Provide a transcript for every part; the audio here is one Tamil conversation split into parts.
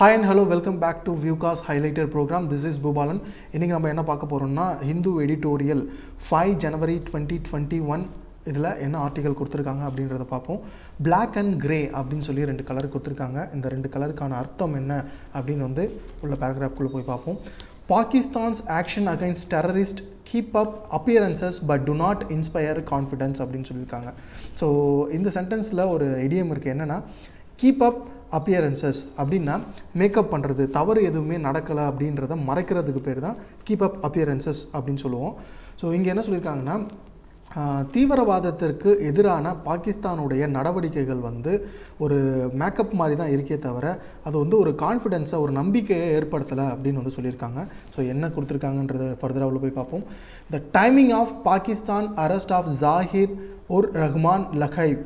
Hi and hello welcome back to வியூகாஸ் highlighter program this is Boopalan இன்றைக்கி நம்ம என்ன பார்க்க போகிறோம்னா Hindu editorial five January twenty twenty one இதில் என்ன ஆர்டிகல் கொடுத்துருக்காங்க அப்படின்றத பார்ப்போம் பிளாக் அண்ட் கிரே அப்படின்னு சொல்லி ரெண்டு கலர் கொடுத்துருக்காங்க இந்த ரெண்டு கலருக்கான அர்த்தம் என்ன அப்படின்னு வந்து உள்ள பேராகிராஃப்குள்ளே போய் பார்ப்போம் Pakistan's action against terrorist keep up appearances but do not inspire confidence அப்படின்னு சொல்லியிருக்காங்க ஸோ இந்த சென்டென்ஸில் ஒரு இடியம் இருக்குது என்னென்னா கீப் அப் அப்பியரன்சஸ் அப்படின்னா மேக்கப் பண்ணுறது தவறு எதுவுமே நடக்கலை அப்படின்றத மறைக்கிறதுக்கு பேர் தான் கீப் அப் அப்பியரன்சஸ் அப்படின்னு சொல்லுவோம் ஸோ இங்கே என்ன சொல்லியிருக்காங்கன்னா தீவிரவாதத்திற்கு எதிரான பாகிஸ்தானுடைய நடவடிக்கைகள் வந்து ஒரு மேக்கப் மாதிரி தான் இருக்கே தவிர அது வந்து ஒரு கான்ஃபிடென்ஸை ஒரு நம்பிக்கையை ஏற்படுத்தலை அப்படின்னு வந்து சொல்லியிருக்காங்க ஸோ என்ன கொடுத்துருக்காங்கன்றத ஃபர்தராக உள்ள போய் பார்ப்போம் the timing of Pakistan arrest of Zaki ur Rehman Lakhvi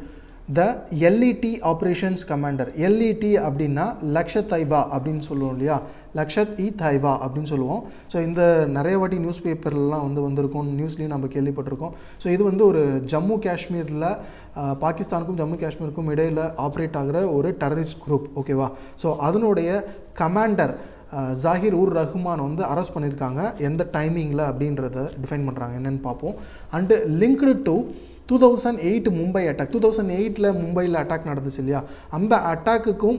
the LeT operations commander LeT அப்படின்னா லக்ஷத் தைவா அப்படின்னு சொல்லுவோம் இல்லையா லக்ஷத் இ தைவா அப்படின்னு சொல்லுவோம் ஸோ இந்த நிறைய வாட்டி நியூஸ் பேப்பர்லாம் வந்து வந்திருக்கும் நியூஸ்லேயும் நம்ம கேள்விப்பட்டிருக்கோம் ஸோ இது வந்து ஒரு ஜம்மு காஷ்மீரில் பாகிஸ்தானுக்கும் ஜம்மு காஷ்மீருக்கும் இடையில் ஆப்ரேட் ஆகிற ஒரு டெரரிஸ்ட் குரூப் ஓகேவா ஸோ அதனுடைய கமாண்டர் ஜாகிர் உர் ரஹ்மான் வந்து அரெஸ்ட் பண்ணியிருக்காங்க எந்த டைமிங்கில் அப்படின்றத டிஃபைன் பண்ணுறாங்க என்னென்னு பார்ப்போம் and linked to two thousand eight Mumbai attack two thousand எயிட்டில் மும்பையில் அட்டாக் நடந்துச்சு இல்லையா அந்த அட்டாக்குக்கும்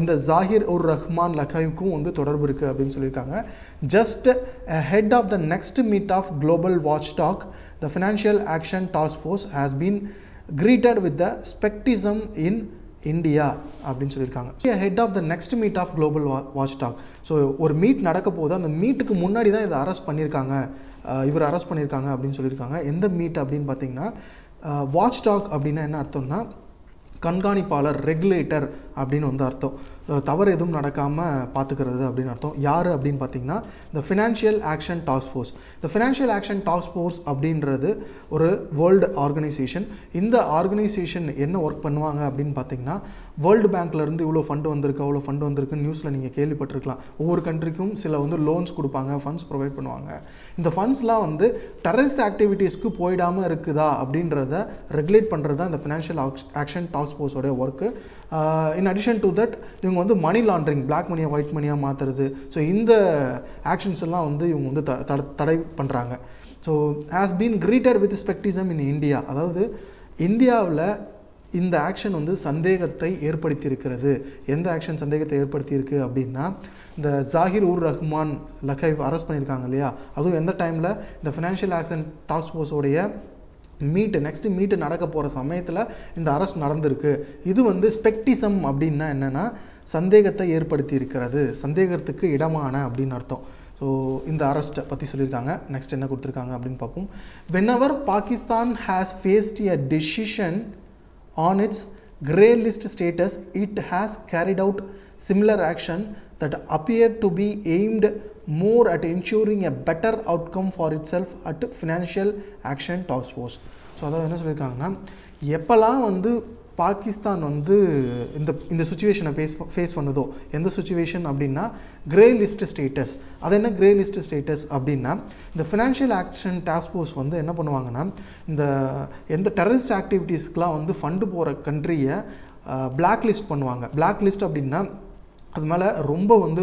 இந்த ஜாகிர் உர் ரஹ்மான் லக்காய்க்கும் வந்து தொடர்பு இருக்குது அப்படின்னு சொல்லியிருக்காங்க just ahead of the next meet of global watchdog the financial action task force has been created with the skepticism in India அப்படின்னு சொல்லியிருக்காங்க ahead of the next meet of global வா வாட்ச் டாக் ஸோ ஒரு மீட் நடக்க போது அந்த மீட்டுக்கு முன்னாடி தான் இதை அரெஸ்ட் பண்ணியிருக்காங்க இவர் அரெஸ்ட் பண்ணியிருக்காங்க அப்படின்னு சொல்லியிருக்காங்க எந்த மீட் அப்படின்னு பார்த்தீங்கன்னா வாட்ச் டாக் அப்படின்னா என்ன அர்த்தம்னா கண்காணிப்பாளர் ரெகுலேட்டர் அப்படின்னு வந்து அர்த்தம் தவறு எதுவும் நடக்காமல் பார்த்துக்கிறது அப்படின்னு அர்த்தம் யார் அப்படின்னு பார்த்தீங்கன்னா இந்த ஃபினான்ஷியல் ஆக்ஷன் டாஸ்க் ஃபோர்ஸ் இந்த ஃபினான்ஷியல் ஆக்ஷன் டாஸ்க் ஃபோர்ஸ் அப்படின்றது ஒரு வேர்ல்டு ஆர்கனைசேஷன் இந்த ஆர்கனைசேஷன் என்ன ஒர்க் பண்ணுவாங்க அப்படின்னு பார்த்தீங்கன்னா வேர்ல்டு பேங்க்லேருந்து இவ்வளோ ஃபண்டு வந்திருக்கு அவ்வளோ ஃபண்டு வந்திருக்கு நியூஸில் நீங்கள் கேள்விப்பட்டிருக்கலாம் ஒவ்வொரு கண்ட்ரிக்கும் சில வந்து லோன்ஸ் கொடுப்பாங்க ஃபண்ட்ஸ் ப்ரொவைட் பண்ணுவாங்க இந்த ஃபண்ட்ஸ்லாம் வந்து டெரரிஸ்ட் ஆக்டிவிட்டீஸ்க்கு போயிடாமல் இருக்குதா அப்படின்றத ரெகுலேட் பண்ணுறது தான் இந்த ஃபினான்ஷியல் ஆக்ஷன் டாஸ்க் ஃபோர்ஸோடைய work in addition to that இவங்க வந்து மணி லாண்ட்ரிங் பிளாக் மணியை ஒயிட் மணியாக மாற்றுறது ஸோ இந்த ஆக்ஷன்ஸ் எல்லாம் வந்து இவங்க வந்து தடை பண்ணுறாங்க so has been created with skepticism in India அதாவது இந்தியாவில் இந்த ஆக்ஷன் வந்து சந்தேகத்தை ஏற்படுத்தியிருக்கிறது எந்த ஆக்ஷன் சந்தேகத்தை ஏற்படுத்தியிருக்கு அப்படின்னா இந்த ஜாகிர் உர் ரஹ்மான் லகைவ் அரெஸ்ட் பண்ணியிருக்காங்க இல்லையா அதுவும் எந்த டைமில் இந்த ஃபினான்ஷியல் ஆக்ஷன் டாஸ்க் ஃபோர்ஸோடைய மீட்டு நெக்ஸ்ட் மீட்டு நடக்க போகிற சமயத்தில் இந்த அரஸ்ட் நடந்திருக்கு இது வந்து ஸ்பெக்டிசம் அப்படின்னா என்னென்னா சந்தேகத்தை ஏற்படுத்தி இருக்கிறது சந்தேகத்துக்கு இடமான அப்படின்னு அர்த்தம் ஸோ இந்த அரஸ்ட்டை பற்றி சொல்லியிருக்காங்க நெக்ஸ்ட் என்ன கொடுத்துருக்காங்க அப்படின்னு பார்ப்போம் வென் அவர் Pakistan has faced a decision on its grey list status it has carried out similar action that appeared to be aimed more at ensuring a better outcome for itself at financial action task force so அதாவது என்ன சொல்லியிருக்காங்கன்னா எப்போல்லாம் வந்து பாகிஸ்தான் வந்து இந்த இந்த சுச்சுவேஷனை ஃபேஸ் ஃபேஸ் பண்ணுதோ எந்த சுச்சுவேஷன் அப்படின்னா கிரே லிஸ்ட் ஸ்டேட்டஸ் அது என்ன கிரே லிஸ்ட் ஸ்டேட்டஸ் அப்படின்னா இந்த ஃபினான்ஷியல் ஆக்ஷன் டாஸ்க் ஃபோர்ஸ் வந்து என்ன பண்ணுவாங்கன்னா இந்த எந்த டெரரிஸ்ட் ஆக்டிவிட்டீஸ்க்கெலாம் வந்து ஃபண்டு போகிற கண்ட்ரியை பிளாக் லிஸ்ட் பண்ணுவாங்க பிளாக் லிஸ்ட் அப்படின்னா அது மேலே ரொம்ப வந்து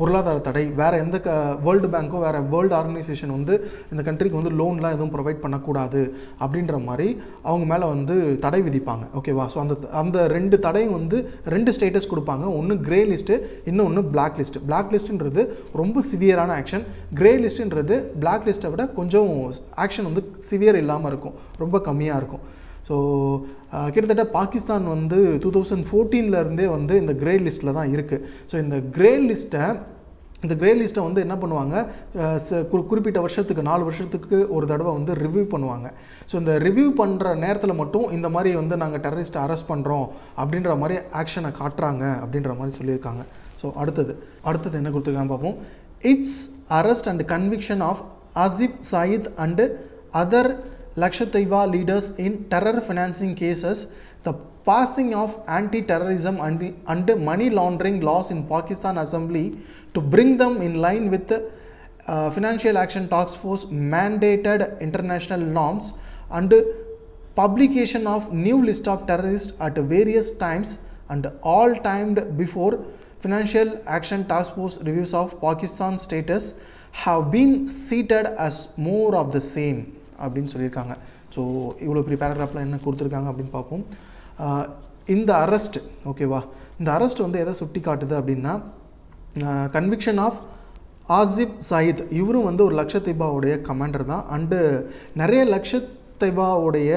பொருளாதார தடை வேறு எந்த க வேர்ல்டு பேங்க்கோ வேறு வேர்ல்டு ஆர்கனைசேஷன் வந்து இந்த கண்ட்ரிக்கு வந்து லோன்லாம் எதுவும் ப்ரொவைட் பண்ணக்கூடாது அப்படின்ற மாதிரி அவங்க மேலே வந்து தடை விதிப்பாங்க ஓகேவா ஸோ அந்த அந்த ரெண்டு தடையும் வந்து ரெண்டு ஸ்டேட்டஸ் கொடுப்பாங்க ஒன்று கிரே லிஸ்ட்டு இன்னொன்று பிளாக் லிஸ்ட் பிளாக் லிஸ்ட்டுன்றது ரொம்ப சிவியரான ஆக்ஷன் கிரே லிஸ்ட்டுன்றது பிளாக் லிஸ்ட்டை விட கொஞ்சம் ஆக்ஷன் வந்து சிவியர் இல்லாமல் இருக்கும் ரொம்ப கம்மியாக இருக்கும் ஸோ uh, கிட்டத்தட்ட பாகிஸ்தான் வந்து டூ தௌசண்ட் ஃபோர்டீன்லேருந்தே வந்து இந்த கிரே லிஸ்ட்டில் தான் இருக்குது ஸோ இந்த கிரே லிஸ்ட்டை இந்த கிரே லிஸ்ட்டை வந்து என்ன பண்ணுவாங்க குறிப்பிட்ட வருஷத்துக்கு நாலு வருஷத்துக்கு ஒரு தடவை வந்து ரிவ்யூ பண்ணுவாங்க ஸோ இந்த ரிவ்யூ பண்ணுற நேரத்தில் மட்டும் இந்த மாதிரி வந்து நாங்கள் டெரரிஸ்ட்டை அரெஸ்ட் பண்ணுறோம் அப்படின்ற மாதிரி ஆக்ஷனை காட்டுறாங்க அப்படின்ற மாதிரி சொல்லியிருக்காங்க ஸோ அடுத்தது அடுத்தது என்ன கொடுத்துருக்காங்க பார்ப்போம் it's arrest and conviction of அசிஃப் Saeed and other Lakshadweep leaders in terror financing cases, the passing of anti-terrorism and, money laundering laws in Pakistan Assembly to bring them in line with the uh, Financial Action Task Force mandated international norms and publication of new list of terrorists at various times and all timed before Financial Action Task Force reviews of Pakistan status have been cited as more of the same. அப்படின்னு சொல்லியிருக்காங்க ஸோ இவ்வளோ பெரிய பேராகிராஃபில் என்ன கொடுத்துருக்காங்க அப்படின்னு பார்ப்போம் இந்த அரெஸ்ட் ஓகேவா இந்த அரெஸ்ட் வந்து எதை சுட்டி காட்டுது அப்படின்னா கன்விக்ஷன் ஆஃப் ஆசிப் சயித் இவரும் வந்து ஒரு லக்ஷத்தீபாவுடைய கமாண்டர் தான் அண்டு நிறைய தைபாவுடைய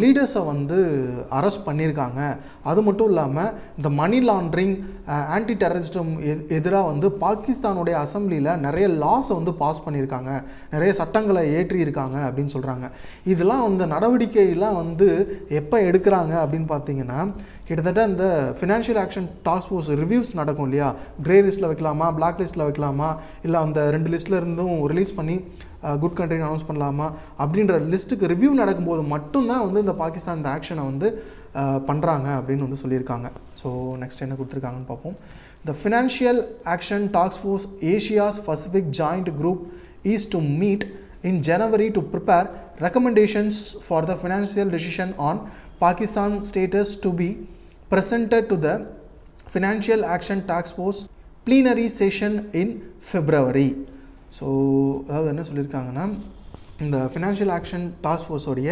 லீடர்ஸை வந்து அரெஸ்ட் பண்ணியிருக்காங்க அது மட்டும் இல்லாமல் இந்த மணி லாண்ட்ரிங் ஆன்டி டெரரிஸ்டம் எதிராக வந்து பாகிஸ்தானுடைய அசம்பிளியில் நிறைய லாஸை வந்து பாஸ் பண்ணியிருக்காங்க நிறைய சட்டங்களை ஏற்றியிருக்காங்க அப்படின்னு சொல்கிறாங்க இதெல்லாம் அந்த நடவடிக்கையெல்லாம் வந்து எப்போ எடுக்கிறாங்க அப்படின்னு பார்த்தீங்கன்னா கிட்டத்தட்ட இந்த financial action task force reviews நடக்கும் இல்லையா கிரே லிஸ்ட்டில் வைக்கலாமா பிளாக் லிஸ்ட்டில் வைக்கலாமா இல்லை அந்த ரெண்டு லிஸ்ட்டில் இருந்தும் ரிலீஸ் பண்ணி குட் கண்ட்ரி அனௌன்ஸ் பண்ணலாமா அப்படின்ற லிஸ்ட்டுக்கு ரிவ்யூ நடக்கும்போது மட்டும்தான் வந்து இந்த பாகிஸ்தான் இந்த ஆக்ஷனை வந்து பண்ணுறாங்க அப்படின்னு வந்து சொல்லியிருக்காங்க ஸோ நெக்ஸ்ட் என்ன கொடுத்துருக்காங்கன்னு பார்ப்போம் த ஃபினான்ஷியல் ஆக்ஷன் டாக்ஸ் force Asia's Pacific joint group is to meet in January to prepare recommendations for the financial decision on Pakistan status to be presented to the financial action டாக்ஸ் force plenary session in February so அதாவது என்ன சொல்லியிருக்காங்கன்னா இந்த ஃபினான்ஷியல் ஆக்ஷன் டாஸ்க் ஃபோர்ஸோடைய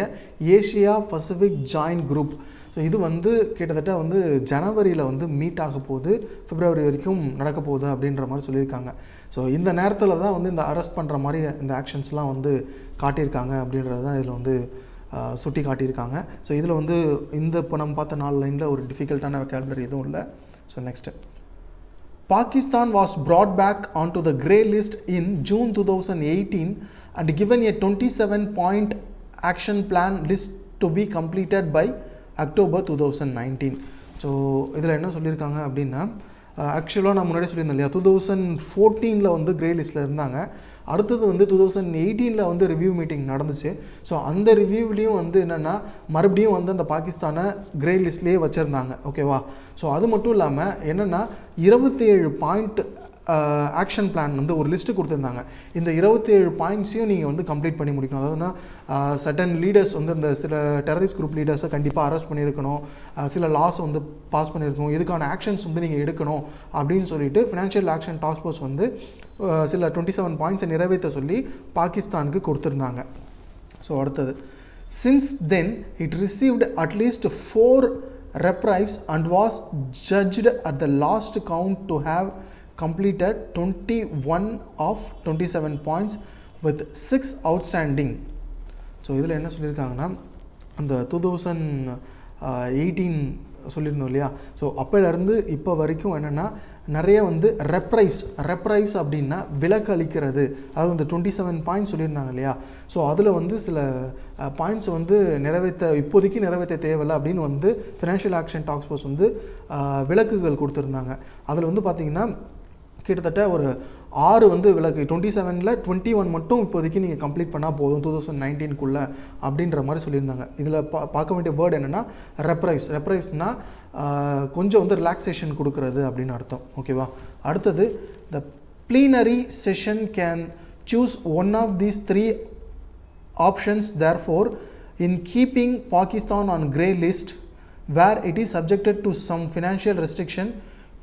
Asia Pacific joint group so இது வந்து கிட்டத்தட்ட வந்து ஜனவரியில் வந்து மீட் ஆக போகுது பிப்ரவரி வரைக்கும் நடக்க போகுது அப்படின்ற மாதிரி சொல்லியிருக்காங்க ஸோ இந்த நேரத்தில் தான் வந்து இந்த அரெஸ்ட் பண்ணுற மாதிரி இந்த ஆக்ஷன்ஸ்லாம் வந்து காட்டியிருக்காங்க அப்படின்றது தான் இதில் வந்து சுட்டி காட்டியிருக்காங்க ஸோ இதில் வந்து இந்த இப்போ நம்ம பார்த்த நாலு லைனில் ஒரு டிஃபிகல்ட்டான கேல்குலரி எதுவும் இல்லை so next Pakistan was brought back onto the grey list in June 2018 and given a 27 point action plan list to be completed by October 2019. So இதில் என்ன சொல்லியிருக்காங்க அப்படின்னா ஆக்சுவலாக நான் முன்னாடி சொல்லியிருந்தேன் இல்லையா டூ தௌசண்ட் ஃபோர்டீனில் வந்து கிரே லிஸ்ட்டில் இருந்தாங்க அடுத்தது வந்து டூ தௌசண்ட் எயிட்டீனில் வந்து ரிவ்யூ மீட்டிங் நடந்துச்சு ஸோ அந்த ரிவ்யூவிலையும் வந்து என்னென்னா மறுபடியும் வந்து அந்த பாகிஸ்தானை கிரே லிஸ்ட்லேயே வச்சுருந்தாங்க ஓகேவா ஸோ அது மட்டும் இல்லாமல் என்னென்னா இருபத்தி ஏழு பாயிண்ட் ஆக்ஷன் பிளான் வந்து ஒரு லிஸ்ட்டு கொடுத்துருந்தாங்க இந்த இருபத்தேழு பாயிண்ட்ஸையும் நீங்கள் வந்து கம்ப்ளீட் பண்ணி முடிக்கணும் அதாவதுனா சட்டன் லீடர்ஸ் வந்து இந்த சில டெரரிஸ்ட் குரூப் லீடர்ஸை கண்டிப்பாக அரெஸ்ட் பண்ணியிருக்கணும் சில லாஸ் வந்து பாஸ் பண்ணியிருக்கணும் இதுக்கான ஆக்ஷன்ஸ் வந்து நீங்கள் எடுக்கணும் அப்படின்னு சொல்லிட்டு ஃபினான்ஷியல் ஆக்ஷன் டாஸ்க் ஃபோர்ஸ் வந்து சில டுவெண்ட்டி செவன் பாயிண்ட்ஸை நிறைவேற்ற சொல்லி பாகிஸ்தானுக்கு கொடுத்துருந்தாங்க ஸோ அடுத்தது since then it received at least four reprieves and was judged at the last count to have completed 21 of 27 points with 6 outstanding so இதில் என்ன சொல்லியிருக்காங்கன்னா அந்த டூ தௌசண்ட் எயிட்டீன் சொல்லியிருந்தோம் இல்லையா ஸோ அப்போலேருந்து இப்போ வரைக்கும் என்னென்னா நிறைய வந்து ரெப்ரைஸ் ரெப்ரைஸ் அப்படின்னா விலக்கு அளிக்கிறது அதாவது இந்த டுவெண்ட்டி செவன் பாயிண்ட்ஸ் சொல்லியிருந்தாங்க இல்லையா ஸோ அதில் வந்து சில பாயிண்ட்ஸ் வந்து நிறைவேற்ற இப்போதைக்கு நிறைவேற்ற தேவையில்லை அப்படின்னு வந்து ஃபினான்ஷியல் ஆக்ஷன் டாக்ஸ் வந்து விலக்குகள் கொடுத்துருந்தாங்க அதில் வந்து பார்த்திங்கன்னா கிட்டத்தட்ட ஒரு ஆறு வந்து விளக்கு டுவெண்ட்டி செவனில் டுவெண்ட்டி ஒன் மட்டும் இப்போதைக்கு நீங்கள் கம்ப்ளீட் பண்ணால் போதும் டூ தௌசண்ட் நைன்டீன்குள்ளே அப்படின்ற மாதிரி சொல்லியிருந்தாங்க இதில் பா பார்க்க வேண்டிய வேர்டு என்னென்னா ரெப்ரைஸ் ரெப்ரைஸ்னால் கொஞ்சம் வந்து ரிலாக்ஸேஷன் கொடுக்குறது அப்படின்னு அர்த்தம் ஓகேவா அடுத்தது the plenary session can choose one of these three options therefore in keeping Pakistan on grey list where it is subjected to some financial restriction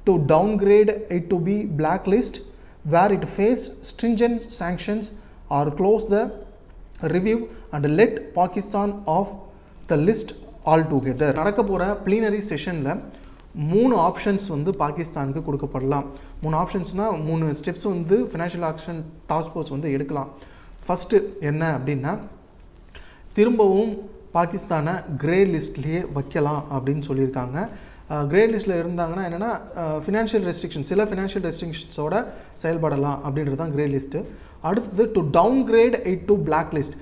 to downgrade it to be blacklist where it face stringent sanctions or close the review and let Pakistan off the list altogether. நடக்க போகிற plenary செஷனில் மூணு ஆப்ஷன்ஸ் வந்து பாகிஸ்தானுக்கு கொடுக்கப்படலாம் மூணு ஆப்ஷன்ஸ்னால் மூணு ஸ்டெப்ஸ் வந்து ஃபினான்ஷியல் ஆக்ஷன் டாஸ்க் ஃபோர்ஸ் வந்து எடுக்கலாம் ஃபஸ்ட்டு என்ன அப்படின்னா திரும்பவும் பாகிஸ்தானை கிரே லிஸ்ட்லேயே வைக்கலாம் அப்படின்னு சொல்லியிருக்காங்க கிரே லிஸ்ட்டில் இருந்தாங்கன்னா என்னென்னா ஃபினான்ஷியல் ரெஸ்ட்ரிக்ஷன் சில ஃபினான்ஷியல் ரெஸ்ட்ரிக்ஷன்ஸோட செயல்படலாம் அப்படின்றது தான் கிரே லிஸ்ட்டு அடுத்தது to downgrade it to black list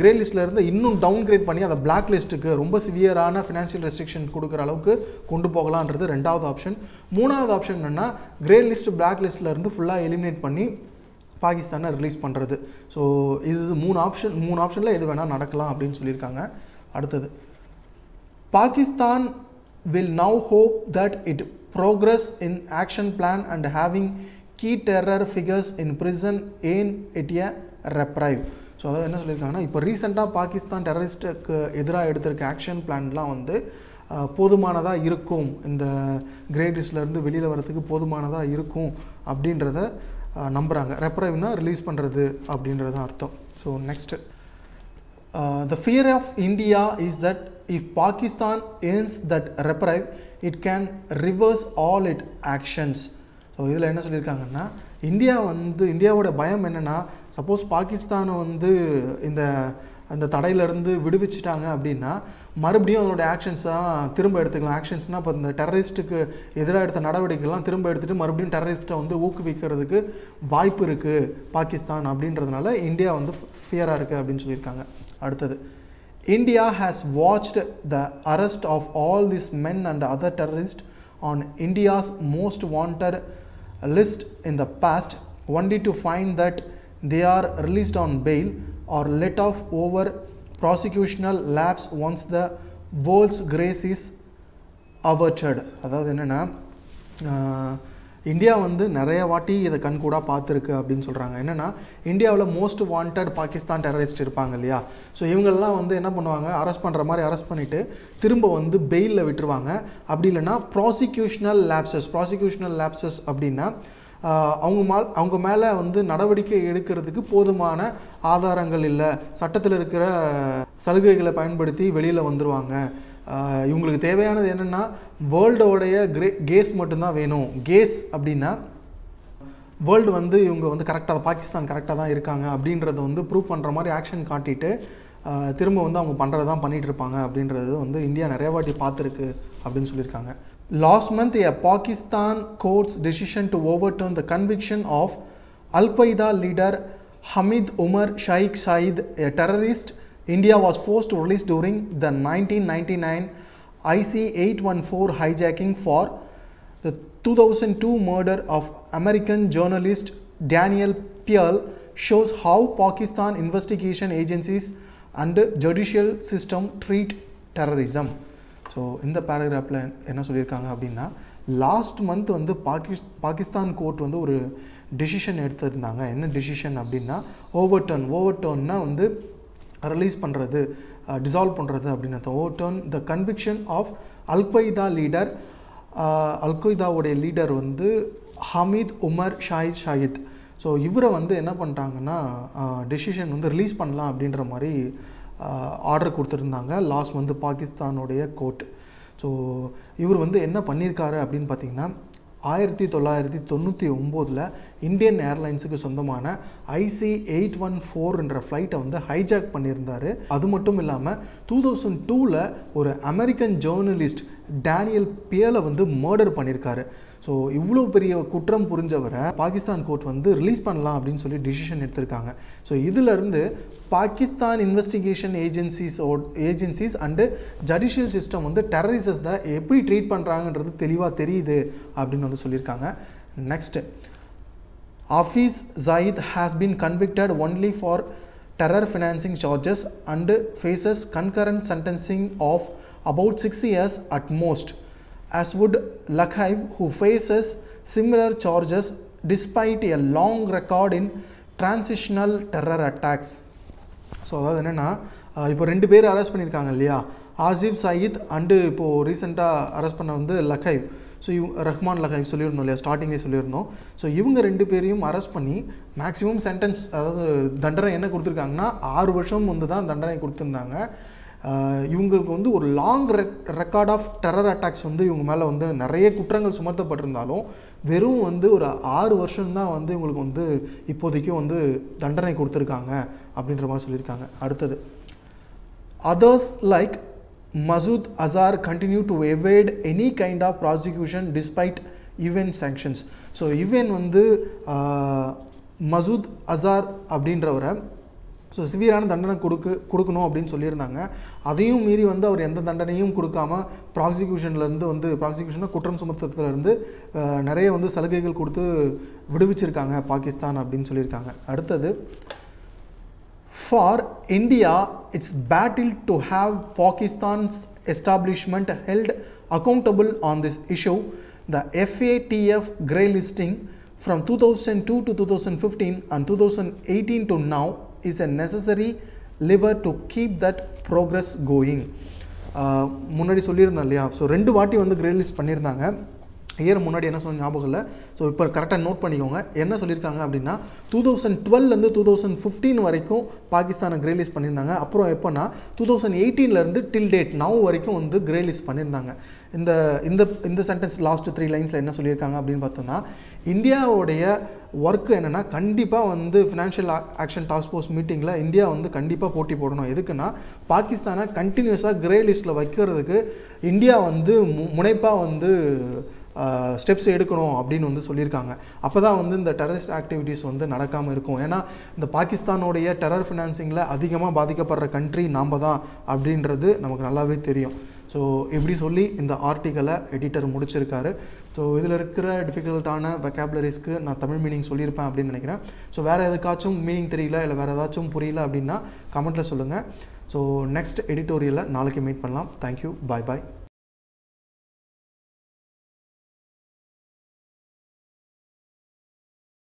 grey லிஸ்ட்டில் இருந்து இன்னும் டவுன் கிரேட் பண்ணி அதை பிளாக் லிஸ்ட்டுக்கு ரொம்ப சிவியரான ஃபினான்ஷியல் ரெஸ்ட்ரிக்ஷன் கொடுக்குற அளவுக்கு கொண்டு போகலான்றது ரெண்டாவது ஆப்ஷன் மூணாவது ஆப்ஷன் என்னென்னா கிரே லிஸ்ட் பிளாக் லிஸ்ட்டில் இருந்து ஃபுல்லாக எலிமினேட் பண்ணி பாகிஸ்தானை ரிலீஸ் பண்ணுறது ஸோ இது மூணு ஆப்ஷன் மூணு ஆப்ஷனில் எது வேணால் நடக்கலாம் அப்படின்னு சொல்லியிருக்காங்க அடுத்தது Pakistan will now hope that it progress in action plan and having key terror figures in prison aim at a reprive so அதாவது என்ன சொல்லியிருக்காங்கன்னா இப்போ ரீசெண்டாக பாகிஸ்தான் டெரரிஸ்ட்டுக்கு எதிராக எடுத்திருக்க ஆக்ஷன் பிளான்லாம் வந்து போதுமானதாக இருக்கும் இந்த கிரேட் வெளியில் வரத்துக்கு போதுமானதாக இருக்கும் அப்படின்றத நம்புகிறாங்க ரெப்ரைவ்னால் ரிலீஸ் பண்ணுறது அப்படின்றது அர்த்தம் so next Uh, the fear of India is that if Pakistan ends that reprieve, it can reverse all its actions. So இதில் என்ன சொல்லியிருக்காங்கன்னா இந்தியா வந்து இந்தியாவோட பயம் என்னென்னா சப்போஸ் பாகிஸ்தானை வந்து இந்த அந்த தடையிலேருந்து விடுவிச்சிட்டாங்க அப்படின்னா மறுபடியும் அதோட ஆக்ஷன்ஸ் தான் திரும்ப எடுத்துக்கலாம் ஆக்ஷன்ஸ்னால் இப்போ இந்த டெரரிஸ்ட்டுக்கு எதிராக எடுத்த நடவடிக்கைகள்லாம் திரும்ப எடுத்துகிட்டு மறுபடியும் டெரரிஸ்ட்டை வந்து ஊக்குவிக்கிறதுக்கு வாய்ப்பு இருக்குது பாகிஸ்தான் அப்படின்றதுனால இந்தியா வந்து ஃபியராக இருக்குது அப்படின்னு சொல்லியிருக்காங்க அடுத்தது India has watched the arrest of all this men and other terrorist on India's most wanted list in the past only to find that they are released on bail or let off over prosecutional lapse once the world's gaze is averted அதாவது என்னென்னா இந்தியா வந்து நிறைய வாட்டி இதை கண்கூடாக பார்த்துருக்கு அப்படின்னு சொல்கிறாங்க என்னென்னா இந்தியாவில் மோஸ்ட் வாண்டட் பாகிஸ்தான் டெரரிஸ்ட் இருப்பாங்க இல்லையா ஸோ இவங்கெல்லாம் வந்து என்ன பண்ணுவாங்க அரெஸ்ட் பண்ணுற மாதிரி அரெஸ்ட் பண்ணிவிட்டு திரும்ப வந்து பெயிலில் விட்டுருவாங்க அப்படி இல்லைனா ப்ராசிக்யூஷனல் லேப்சஸ் ப்ராசிக்யூஷனல் லேப்சஸ் அப்படின்னா அவங்க மா அவங்க மேலே வந்து நடவடிக்கை எடுக்கிறதுக்கு போதுமான ஆதாரங்கள் இல்லை சட்டத்தில் இருக்கிற சலுகைகளை பயன்படுத்தி வெளியில் வந்துடுவாங்க இவங்களுக்கு தேவையானது என்னென்னா வேர்ல்டோடைய கிரே கேஸ் மட்டும்தான் வேணும் கேஸ் அப்படின்னா வேர்ல்டு வந்து இவங்க வந்து கரெக்டாக பாகிஸ்தான் கரெக்டாக தான் இருக்காங்க அப்படின்றத வந்து ப்ரூவ் பண்ணுற மாதிரி ஆக்ஷன் காட்டிட்டு திரும்ப வந்து அவங்க பண்ணுறது தான் பண்ணிகிட்டு இருப்பாங்க அப்படின்றது வந்து இந்தியா நிறைய வாட்டி பார்த்துருக்கு அப்படின்னு சொல்லியிருக்காங்க last month a Pakistan courts decision to overturn the conviction of al leader Hamid Umar Sheikh Saeed a terrorist India was forced to release during the 1999 IC-814 hijacking for the 2002 murder of American journalist Daniel Pearl shows how Pakistan investigation agencies and judicial system treat terrorism. So இந்த பேராகிராஃபில் என்ன சொல்லியிருக்காங்க அப்படின்னா லாஸ்ட் மந்த் வந்து பாகிஸ் பாகிஸ்தான் கோர்ட் வந்து ஒரு டெசிஷன் எடுத்திருந்தாங்க என்ன டெசிஷன் அப்படின்னா ஓவர் டர்ன் ஓவர் டர்ன்னா வந்து ரிலீஸ் பண்ணுறது டிசால்வ் பண்ணுறது அப்படின்னு அர்த்தம் turn the conviction of Al-Qaeda leader அல்கொய்தாவுடைய லீடர் வந்து ஹமீத் உமர் ஷாயித் ஷாயித் ஸோ இவரை வந்து என்ன பண்ணுறாங்கன்னா டெசிஷன் வந்து ரிலீஸ் பண்ணலாம் அப்படின்ற மாதிரி ஆர்டர் கொடுத்துருந்தாங்க லாஸ்ட் வந்து பாகிஸ்தானுடைய கோர்ட் ஸோ இவர் வந்து என்ன பண்ணியிருக்காரு அப்படின்னு பார்த்தீங்கன்னா ஆயிரத்தி தொள்ளாயிரத்தி தொண்ணூற்றி ஒம்போதில் இந்தியன் ஏர்லைன்ஸுக்கு சொந்தமான ஐசி எயிட் ஒன் ஃபோர்ன்ற ஃப்ளைட்டை வந்து ஹைஜாக் பண்ணியிருந்தார் அது மட்டும் இல்லாமல் டூ தௌசண்ட் டூவில் ஒரு அமெரிக்கன் ஜேர்னலிஸ்ட் டேனியல் பியலை வந்து மர்டர் பண்ணியிருக்காரு ஸோ இவ்வளோ பெரிய குற்றம் புரிஞ்சவரை பாகிஸ்தான் கோர்ட் வந்து ரிலீஸ் பண்ணலாம் அப்படின்னு சொல்லி டிசிஷன் எடுத்திருக்காங்க ஸோ இதிலருந்து Pakistan investigation agencies agencies and judicial system வந்து தான் எப்படி ட்ரீட் பண்ணுறாங்கன்றது தெளிவாக தெரியுது அப்படின்னு வந்து சொல்லியிருக்காங்க next Hafiz Saeed has been convicted only for terror financing charges and faces concurrent sentencing of about six years at most as would Lakhive, who faces similar charges despite a long record in transitional terror attacks. So அதாவது என்னென்னா இப்போ ரெண்டு பேர் அரெஸ்ட் பண்ணியிருக்காங்க இல்லையா ஆசிஃப் சயித் அண்டு இப்போது ரீசெண்டாக அரெஸ்ட் பண்ண வந்து லகைவ் ஸோ இவ் ரஹ்மான் லகைவ் சொல்லியிருந்தோம் இல்லையா ஸ்டார்டிங்லேயே சொல்லியிருந்தோம் ஸோ இவங்க ரெண்டு பேரையும் அரெஸ்ட் பண்ணி மேக்ஸிமம் சென்டென்ஸ் அதாவது தண்டனை என்ன கொடுத்துருக்காங்கன்னா ஆறு வருஷம் வந்து தான் தண்டனை கொடுத்துருந்தாங்க இவங்களுக்கு வந்து ஒரு long record of terror attacks வந்து இவங்க மேலே வந்து நிறைய குற்றங்கள் சுமத்தப்பட்டிருந்தாலும் வெறும் வந்து ஒரு ஆறு வருஷம்தான் வந்து இவங்களுக்கு வந்து இப்போதைக்கு வந்து தண்டனை கொடுத்துருக்காங்க அப்படின்ற மாதிரி சொல்லியிருக்காங்க அடுத்தது others like Masood Azhar continue to evade any kind of prosecution despite UN sanctions so UN வந்து மசூத் அசார் அப்படின்றவரை ஸோ சிவியரான தண்டனை கொடுக்கு கொடுக்கணும் அப்படின்னு சொல்லியிருந்தாங்க அதையும் மீறி வந்து அவர் எந்த தண்டனையும் கொடுக்காம ப்ராசிக்யூஷன்லேருந்து வந்து ப்ராசிக்யூஷனாக குற்றம் சுமத்தத்துலேருந்து நிறைய வந்து சலுகைகள் கொடுத்து விடுவிச்சிருக்காங்க பாகிஸ்தான் அப்படின்னு சொல்லியிருக்காங்க அடுத்தது for India it's battle to have Pakistan's establishment held accountable on this issue the FATF grey listing from two two two thousand to thousand fifteen and two thousand eighteen to now is a necessary lever to keep that progress going முன்னாடி சொல்லியிருந்தோம் இல்லையா ஸோ ரெண்டு வாட்டி வந்து கிரேட் லிஸ்ட் பண்ணியிருந்தாங்க இயர் முன்னாடி என்ன சொன்ன ஞாபகம் இல்லை ஸோ இப்போ கரெக்டாக நோட் பண்ணிக்கோங்க என்ன சொல்லியிருக்காங்க அப்படின்னா டூ தௌசண்ட் டுவெல்லேருந்து டூ தௌசண்ட் ஃபிஃப்டீன் வரைக்கும் பாகிஸ்தானை கிரேலிஸ் பண்ணியிருந்தாங்க அப்புறம் எப்போனா டூ தௌசண்ட் எயிட்டீன்லேருந்து டில் டேட் நவ் வரைக்கும் வந்து கிரேலிஸ் பண்ணியிருந்தாங்க இந்த இந்த இந்த சென்டென்ஸ் லாஸ்ட் த்ரீ லைன்ஸில் என்ன சொல்லியிருக்காங்க அப்படின்னு பார்த்தோம்னா இந்தியாவுடைய ஒர்க்கு என்னென்னா கண்டிப்பாக வந்து ஃபினான்ஷியல் ஆக்ஷன் டாஸ்க் ஃபோர்ஸ் மீட்டிங்கில் இந்தியா வந்து கண்டிப்பாக போட்டி போடணும் எதுக்குன்னா பாகிஸ்தானை கண்டினியூஸாக கிரே லிஸ்ட்டில் வைக்கிறதுக்கு இந்தியா வந்து முனைப்பாக வந்து ஸ்டெப்ஸ் எடுக்கணும் அப்படின்னு வந்து சொல்லியிருக்காங்க அப்போ தான் வந்து இந்த டெரரிஸ்ட் ஆக்டிவிட்டீஸ் வந்து நடக்காமல் இருக்கும் ஏன்னா இந்த பாகிஸ்தானுடைய டெரர் ஃபினான்சிங்கில் அதிகமாக பாதிக்கப்படுற கண்ட்ரி நாம் தான் அப்படின்றது நமக்கு நல்லாவே தெரியும் ஸோ இப்படி சொல்லி இந்த ஆர்டிக்கலை எடிட்டர் முடிச்சிருக்காரு ஸோ இதில் இருக்கிற டிஃபிகல்ட்டான வெக்காபுலரிஸ்க்கு நான் தமிழ் மீனிங் சொல்லியிருப்பேன் அப்படின்னு நினைக்கிறேன் ஸோ வேறு எதுக்காச்சும் மீனிங் தெரியல இல்லை வேறு ஏதாச்சும் புரியல அப்படின்னா கமெண்ட்டில் சொல்லுங்கள் ஸோ நெக்ஸ்ட் எடிட்டோரியலில் நாளைக்கு மீட் பண்ணலாம் தேங்க்யூ பாய் பாய்